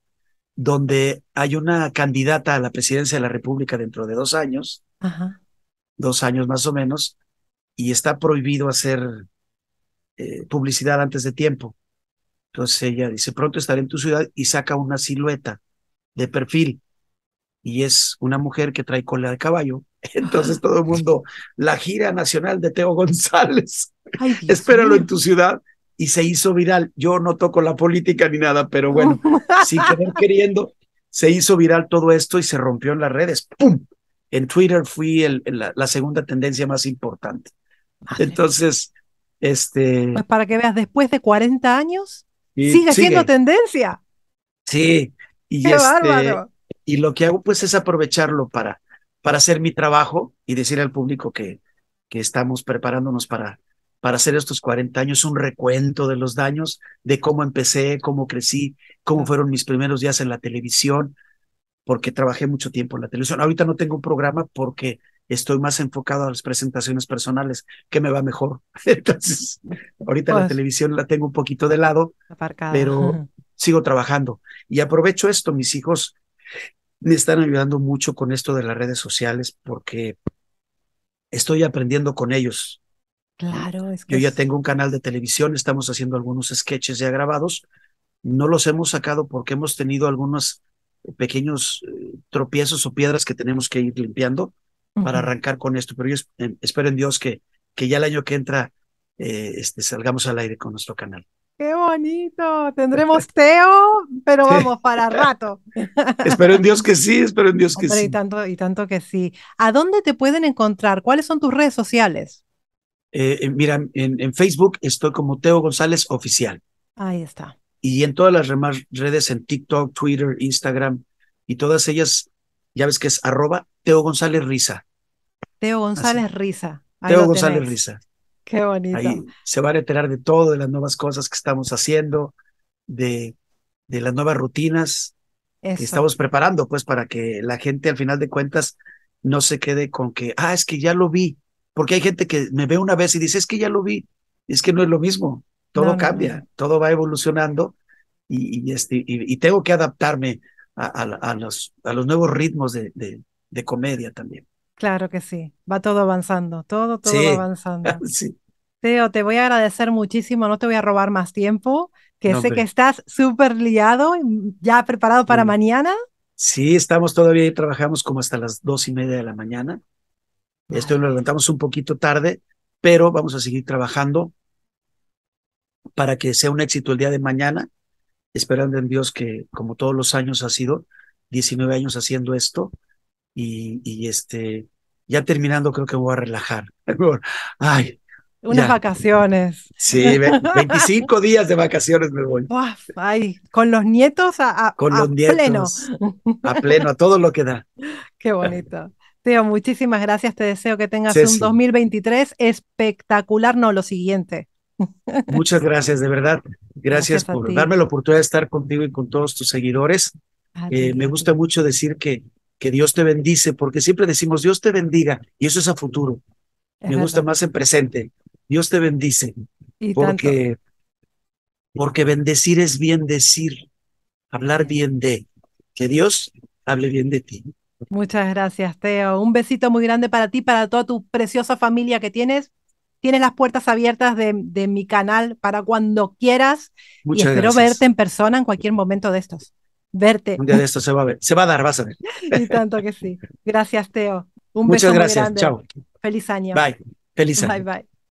donde hay una candidata a la presidencia de la República dentro de dos años, dos años más o menos, y está prohibido hacer eh, publicidad antes de tiempo. Entonces ella dice, pronto estaré en tu ciudad y saca una silueta de perfil y es una mujer que trae cola de caballo. Entonces todo el mundo, la gira nacional de Teo González, espéralo en tu ciudad y se hizo viral. Yo no toco la política ni nada, pero bueno, sin querer queriendo, se hizo viral todo esto y se rompió en las redes. ¡Pum! En Twitter fui la segunda tendencia más importante. Entonces, este... Pues para que veas, después de 40 años, sigue, siendo tendencia. Sí, y, este, y lo que hago pues es aprovecharlo para, para hacer mi trabajo y decir al público que, que estamos preparándonos para, para hacer estos 40 años un recuento de los daños, de cómo empecé, cómo crecí, cómo fueron mis primeros días en la televisión, porque trabajé mucho tiempo en la televisión. Ahorita no tengo un programa porque estoy más enfocado a las presentaciones personales, que me va mejor. Entonces, ahorita la pues televisión la tengo un poquito de lado, pero sigo trabajando. Y aprovecho esto, mis hijos me están ayudando mucho con esto de las redes sociales porque estoy aprendiendo con ellos. Claro, es que... Yo ya tengo un canal de televisión, estamos haciendo algunos sketches ya grabados. No los hemos sacado porque hemos tenido algunos pequeños eh, tropiezos o piedras que tenemos que ir limpiando para arrancar con esto, pero yo em, espero en Dios que, que ya el año que entra eh, este, salgamos al aire con nuestro canal. ¡Qué bonito! Tendremos Teo, pero vamos, para rato. espero en Dios que sí, espero en Dios que sí. Y tanto, y tanto que sí. ¿A dónde te pueden encontrar? ¿Cuáles son tus redes sociales? Eh, eh, mira, en, en, Facebook estoy como Teo González Oficial. Ahí está. Y en todas las demás redes, en TikTok, Twitter, Instagram, y todas ellas, ya ves que es arroba Teo González Risa. Teo González Risa. Riza. Teo ah, González Risa. Riza. Qué bonito. se va a enterar de todo, de las nuevas cosas que estamos haciendo, de, de las nuevas rutinas que estamos preparando, pues para que la gente al final de cuentas no se quede con que, ah, es que ya lo vi. Porque hay gente que me ve una vez y dice, es que ya lo vi. Es que no es lo mismo. Todo cambia, todo va evolucionando y, este, y, tengo que adaptarme a, los, a los nuevos ritmos de, de, de comedia también. Claro que sí, va todo avanzando, todo, todo avanzando. Teo, te voy a agradecer muchísimo, no te voy a robar más tiempo, que sé que estás súper liado, mm, ya preparado para mm. mañana. Sí, estamos todavía y trabajamos como hasta las dos y media de la mañana. Esto lo levantamos un poquito tarde, pero vamos a seguir trabajando para que sea un éxito el día de mañana, esperando en Dios que, como todos los años ha sido, 19 años haciendo esto, y, este, ya terminando creo que voy a relajar. Ay, unas vacaciones. Sí, 25 días de vacaciones me voy. ay, con los nietos a, con los pleno. A pleno, a todo lo que da. Qué bonito. Teo, muchísimas gracias. Te deseo que tengas un 2023 espectacular, no lo siguiente. Muchas gracias, de verdad. Gracias, por darme la oportunidad de estar contigo y con todos tus seguidores. Eh, me gusta mucho decir que que Dios te bendice, porque siempre decimos Dios te bendiga, y eso es a futuro. Me gusta más en presente. Dios te bendice, porque, porque bendecir es bien decir, hablar bien de, que Dios hable bien de ti. Muchas gracias, Teo. Un besito muy grande para ti, para toda tu preciosa familia que tienes. Tienes las puertas abiertas de, mi canal para cuando quieras. y espero verte en persona en cualquier momento de estos verte. Un día de esto se va a ver. Se va a dar, vas a ver. Y tanto que sí. Gracias, Teo. Un Muchas beso gracias. Muy grande. Chao. Feliz año. Bye. Feliz año. Bye, bye.